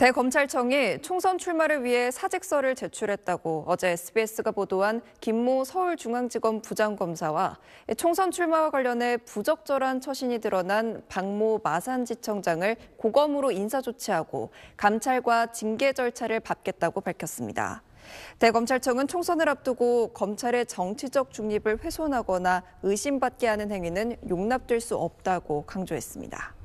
대검찰청이 총선 출마를 위해 사직서를 제출했다고 어제 SBS가 보도한 김모 서울중앙지검 부장검사와 총선 출마와 관련해 부적절한 처신이 드러난 박모 마산지청장을 고검으로 인사조치하고 감찰과 징계 절차를 밟겠다고 밝혔습니다. 대검찰청은 총선을 앞두고 검찰의 정치적 중립을 훼손하거나 의심받게 하는 행위는 용납될 수 없다고 강조했습니다.